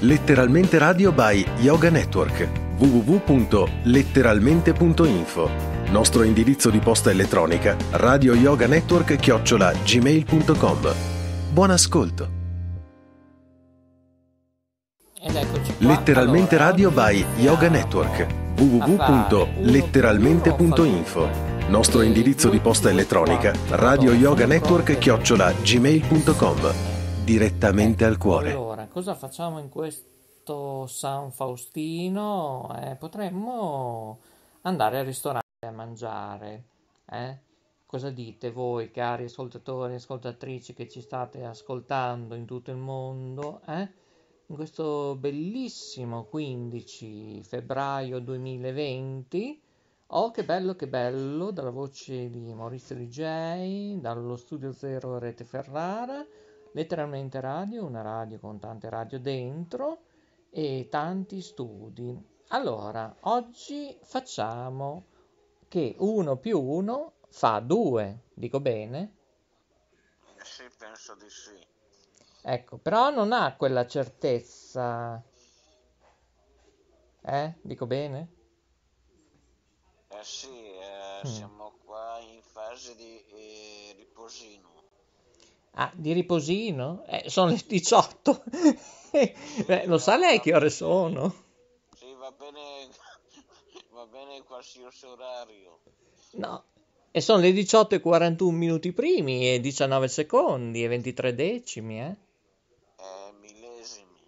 Letteralmente Radio by Yoga Network www.letteralmente.info Nostro indirizzo di posta elettronica radio yoga network chiocciola gmail.com Buon ascolto! Letteralmente Radio by Yoga Network www.letteralmente.info Nostro indirizzo di posta elettronica radio yoga network chiocciola gmail.com Direttamente al cuore cosa facciamo in questo San Faustino? Eh, potremmo andare al ristorante a mangiare. Eh? Cosa dite voi, cari ascoltatori e ascoltatrici che ci state ascoltando in tutto il mondo? Eh? In questo bellissimo 15 febbraio 2020. Oh, che bello, che bello, dalla voce di Maurizio DJ, dallo studio Zero Rete Ferrara letteralmente radio, una radio con tante radio dentro e tanti studi. Allora, oggi facciamo che 1 più 1 fa 2, dico bene? Eh sì, penso di sì. Ecco, però non ha quella certezza. Eh, dico bene? Eh sì, eh, mm. siamo qua in fase di eh, riposino. Ah, di riposino? Eh, sono le 18. Beh, lo sa lei che ore sono? Sì, va bene, va bene qualsiasi orario. No, e sono le 18 e 41 minuti primi e 19 secondi e 23 decimi, eh? eh millesimi.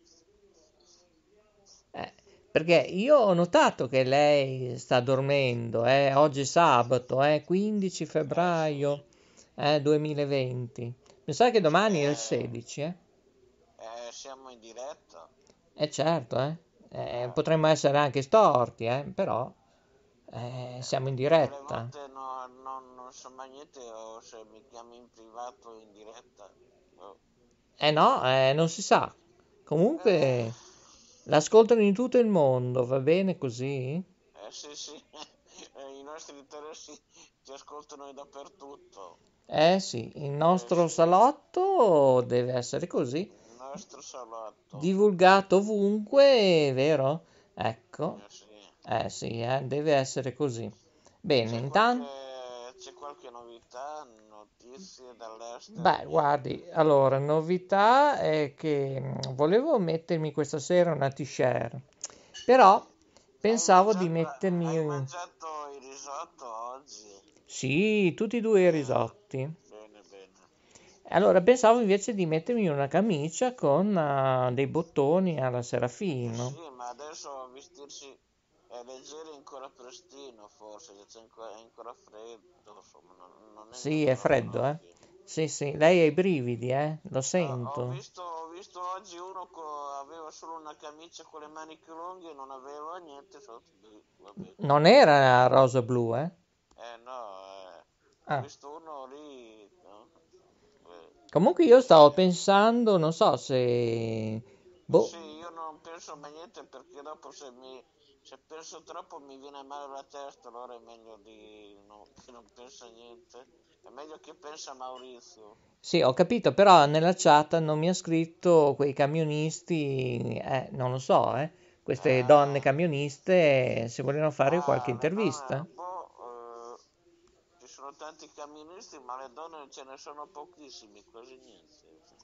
Eh, perché io ho notato che lei sta dormendo, eh? Oggi è sabato, eh? 15 febbraio eh, 2020. Mi sa che domani eh, è il 16, eh, eh? eh? Siamo in diretta. Eh certo, eh. eh potremmo essere anche storti, eh, però eh, siamo in diretta. No, no, non so mai niente o se mi chiami in privato in diretta. Eh, no. Eh no, non si sa. Comunque l'ascoltano in tutto il mondo, va bene così? Eh sì, sì. I nostri interessi ti ascoltano dappertutto. Eh sì, il nostro eh sì. salotto deve essere così. Il nostro salotto. Divulgato ovunque, vero? Ecco. Eh sì, eh, sì eh, deve essere così. Bene, intanto... C'è qualche novità, notizie dall'estero? Beh, guardi, allora, novità è che mm, volevo mettermi questa sera una t-shirt, però pensavo mangiato, di mettermi... Hai mangiato risotto oggi? Sì, tutti e due i risotti. Eh, bene, bene. Allora, pensavo invece di mettermi una camicia con uh, dei bottoni alla Serafino. Sì, ma adesso vestirsi è leggeri ancora prestino, forse, cioè, c'è ancora, è ancora freddo, insomma, non, non è Sì, è freddo, eh. Sì, sì, lei ha i brividi, eh? Lo ah, sento. Ho visto, ho visto oggi uno che aveva solo una camicia con le maniche lunghe e non aveva niente sotto. Vabbè. Non era rosa blu, eh? Eh no, eh. Ah. ho visto uno lì. No? Eh. Comunque io stavo pensando, non so se... Boh. Sì, io non penso mai niente perché dopo se mi se penso troppo mi viene male la testa, allora è meglio di no, che non pensa niente. È meglio che pensa Maurizio. Sì, ho capito, però nella chat non mi ha scritto quei camionisti, eh, non lo so, eh, queste ah. donne camioniste se vogliono fare ah, qualche intervista. No, eh, boh, eh, ci sono tanti camionisti, ma le donne ce ne sono pochissimi, quasi niente.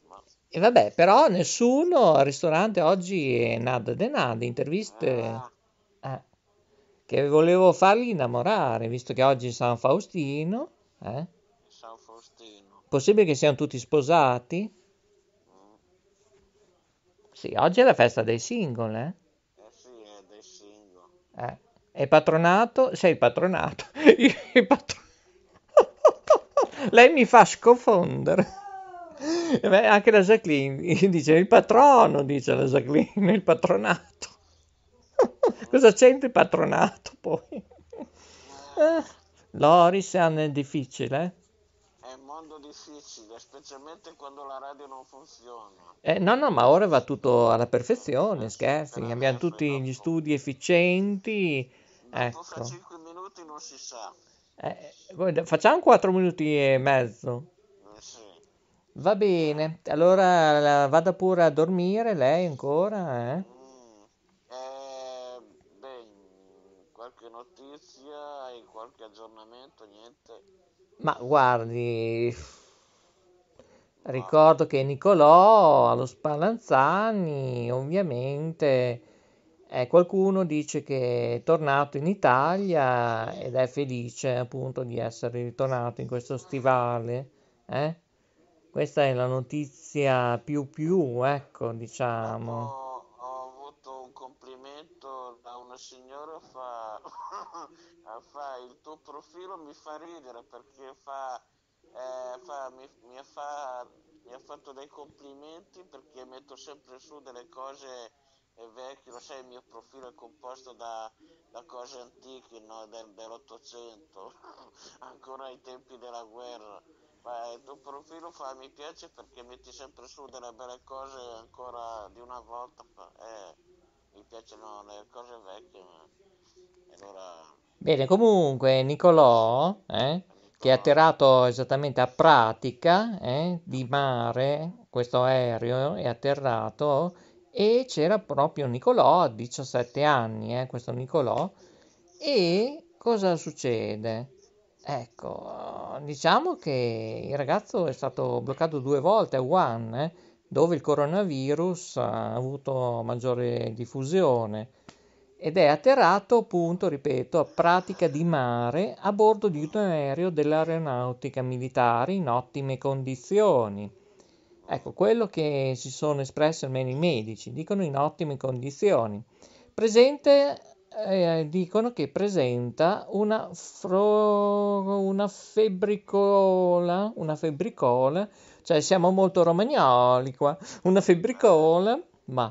Ma... E vabbè, però nessuno al ristorante oggi è nada de nada, interviste... Ah che volevo farli innamorare, visto che oggi è San Faustino. Eh? San Faustino. Possibile che siano tutti sposati? Mm. Sì, oggi è la festa dei single, eh? Eh sì, è eh, dei single. Eh. E patronato? Sei patronato. il patronato. Lei mi fa sconfondere. Eh, beh, anche la Jacqueline dice il patrono, dice la Jacqueline, il patronato. Cosa c'entra il patronato poi? Eh, Lorisan è difficile. Eh? È un mondo difficile, specialmente quando la radio non funziona. Eh, no, no, ma ora va tutto alla perfezione, eh, scherzi. Abbiamo tutti dopo. gli studi efficienti. Dopo ecco. fra 5 minuti non si sa. Eh, facciamo 4 minuti e mezzo. Eh, sì. Va bene, allora vada pure a dormire lei ancora, eh? qualche notizia, hai qualche aggiornamento, niente? Ma guardi, Ma... ricordo che Nicolò allo Spallanzani, ovviamente, eh, qualcuno dice che è tornato in Italia ed è felice appunto di essere ritornato in questo stivale, eh? Questa è la notizia più più, ecco, diciamo. fa il tuo profilo mi fa ridere perché fa, eh, fa, mi, mi, fa, mi, ha fatto dei complimenti perché metto sempre su delle cose eh, vecchie, lo sai il mio profilo è composto da, da cose antiche no? Del, dell'Ottocento, ancora ai tempi della guerra. Ma il tuo profilo fa, mi piace perché metti sempre su delle belle cose ancora di una volta. Eh, mi piacciono le cose vecchie, ma... allora Bene, comunque Nicolò, eh, che è atterrato esattamente a Pratica, eh, di mare, questo aereo è atterrato e c'era proprio Nicolò a 17 anni, eh, questo Nicolò, e cosa succede? Ecco, diciamo che il ragazzo è stato bloccato due volte a Wuhan, eh, dove il coronavirus ha avuto maggiore diffusione ed è atterrato appunto, ripeto, a pratica di mare a bordo di un aereo dell'aeronautica militare in ottime condizioni. Ecco, quello che si sono espressi almeno i medici, dicono in ottime condizioni. Presente, eh, dicono che presenta una, fro- una febbricola, una febbricola, cioè siamo molto romagnoli qua, una febbricola, ma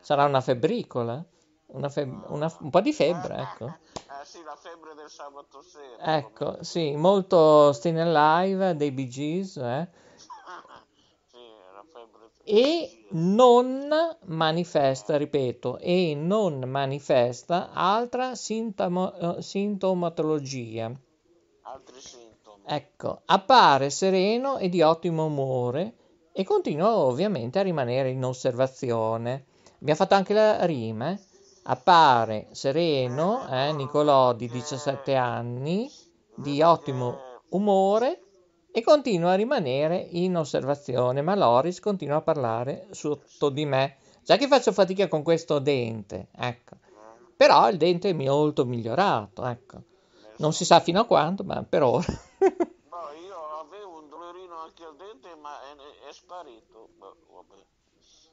sarà una febbricola? Una feb- una, un po' di febbre, ecco. Eh sì, la febbre del sabato sera. Ecco, sì, molto Stain Alive dei Bee Gees, eh. E non manifesta, ripeto, e non manifesta altra sintamo- eh, sintomatologia. Altri sintomi. Ecco, appare sereno e di ottimo umore e continua ovviamente a rimanere in osservazione. Abbiamo fatto anche la rima, eh? appare sereno eh, Nicolò di 17 anni, di ottimo umore e continua a rimanere in osservazione, ma Loris continua a parlare sotto di me, già che faccio fatica con questo dente, ecco. Però il dente è molto migliorato, ecco. Non si sa fino a quando, ma per ora. no, io avevo un dolorino anche al dente, ma è, è sparito. Beh,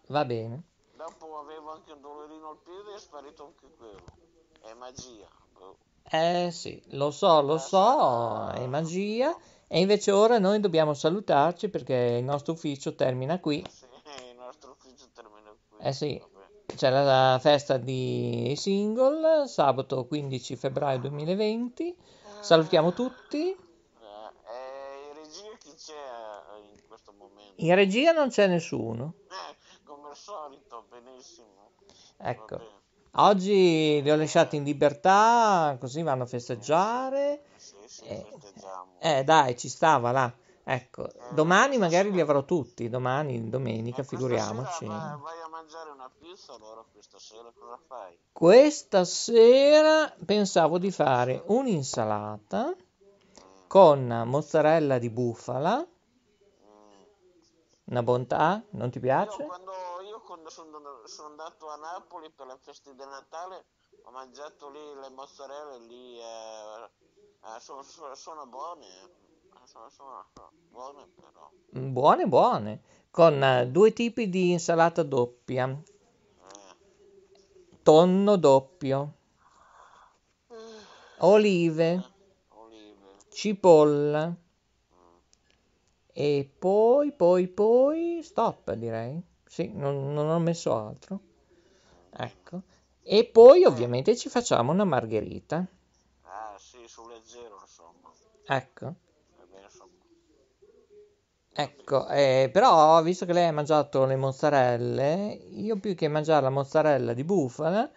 Va bene. Dopo avevo anche un dolorino al piede e è sparito anche quello. È magia. Boh. Eh sì, lo so, lo so, è magia. E invece ora noi dobbiamo salutarci perché il nostro ufficio termina qui. Sì, il nostro ufficio termina qui. Eh sì, c'è la festa di single, sabato 15 febbraio 2020. Ah. Salutiamo tutti. Eh, eh, in regia chi c'è in questo momento? In regia non c'è nessuno. Ecco. Oggi li ho lasciati in libertà, così vanno a festeggiare. Sì, sì, eh, eh, dai, ci stava là. Ecco, eh, domani magari li avrò tutti, domani, eh, domenica, figuriamoci. Sera, vai, a mangiare una pizza allora questa sera cosa fai? Questa sera pensavo di fare un'insalata mm. con mozzarella di bufala. Mm. Una bontà? Non ti piace? Io quando quando sono, sono andato a Napoli per la festa di Natale ho mangiato lì le mozzarelle lì eh, eh, sono, sono, buone eh, sono, sono, buone però mm, buone buone con eh, due tipi di insalata doppia eh. tonno doppio olive, cipolla mm. e poi poi poi stop direi sì, non, non ho messo altro. Ecco. E poi eh. ovviamente ci facciamo una margherita. Ah, sì, su leggero, insomma. Ecco. Ecco, eh, però visto che lei ha mangiato le mozzarelle, io più che mangiare la mozzarella di bufala,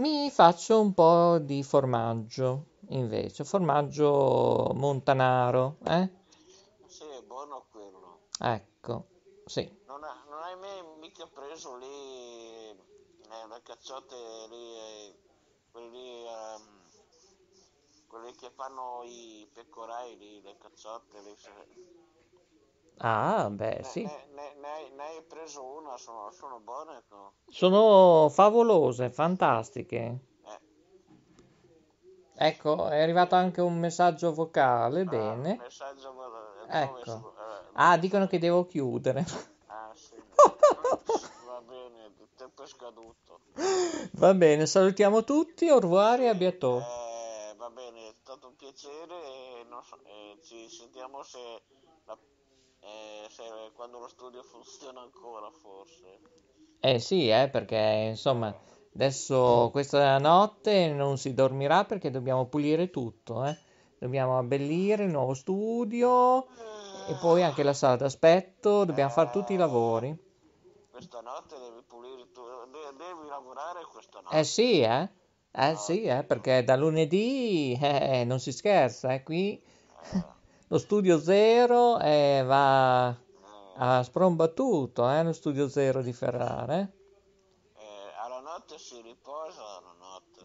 mi faccio un po' di formaggio invece, formaggio montanaro, eh? Sì, è buono quello. Ecco. Sì. Non, ha, non hai mai mica preso lì eh, le cacciotte lì, eh, quelli, eh, quelli che fanno i pecorai lì, le cacciotte lì. Ah, beh, ne, sì. Ne, ne, ne, hai, ne, hai, preso una, sono, sono buone. No? Sono favolose, fantastiche. Eh. Ecco, è arrivato anche un messaggio vocale, ah, bene. Messaggio vocale. Ecco. Ah, dicono che devo chiudere. Ah, sì. Va bene, il tempo è scaduto. Va bene, salutiamo tutti, au revoir e a bientôt. Eh, va bene, è stato un piacere e, so, e eh, ci sentiamo se, la, eh, se, quando lo studio funziona ancora, forse. Eh sì, eh, perché insomma, adesso questa notte non si dormirà perché dobbiamo pulire tutto, eh. Dobbiamo abbellire il nuovo studio. Eh e poi anche la sala d'aspetto, dobbiamo fare tutti i lavori. Questa notte devi pulire tu, devi lavorare questa notte. Eh sì, eh. Eh no. sì, eh, perché da lunedì eh, eh non si scherza, eh, qui eh. lo studio zero eh, va a eh. sprombattuto, eh, lo studio zero di Ferrara. Eh. alla notte si riposano,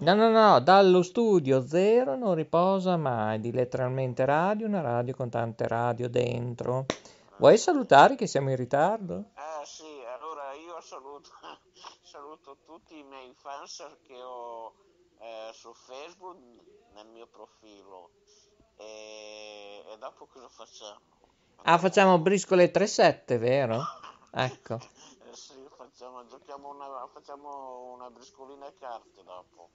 No, no, no, dallo studio zero non riposa mai, di letteralmente radio, una radio con tante radio dentro. Vuoi salutare che siamo in ritardo? Eh sì, allora io saluto, saluto tutti i miei fans che ho eh, su Facebook nel mio profilo. E, e dopo cosa facciamo? Ah, facciamo briscole 3-7, vero? ecco. Eh, sì, facciamo, giochiamo una, facciamo una briscolina a carte dopo.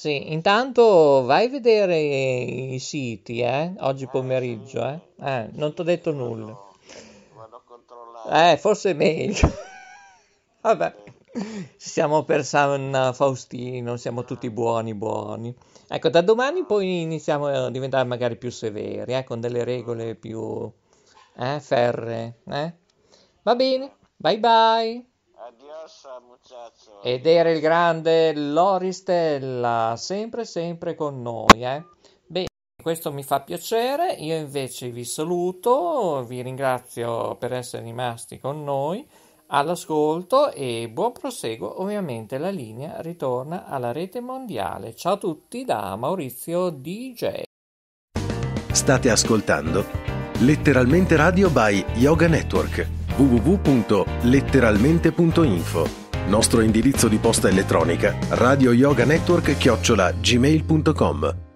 Sì, intanto vai a vedere i siti, eh? Oggi eh, pomeriggio, eh? eh non ti ho detto nulla. Vado a controllare. Eh, forse è meglio. Vabbè, siamo per San Faustino, siamo tutti eh. buoni, buoni. Ecco, da domani poi iniziamo a diventare magari più severi, eh? Con delle regole più eh, ferre, eh? Va bene, bye bye mossa, muchacho. Ed era il grande Loristella, sempre sempre con noi, eh. Bene, questo mi fa piacere, io invece vi saluto, vi ringrazio per essere rimasti con noi all'ascolto e buon proseguo. Ovviamente la linea ritorna alla rete mondiale. Ciao a tutti da Maurizio DJ. State ascoltando letteralmente radio by Yoga Network www.letteralmente.info. Nostro indirizzo di posta elettronica radio yoga network chiocciola gmailcom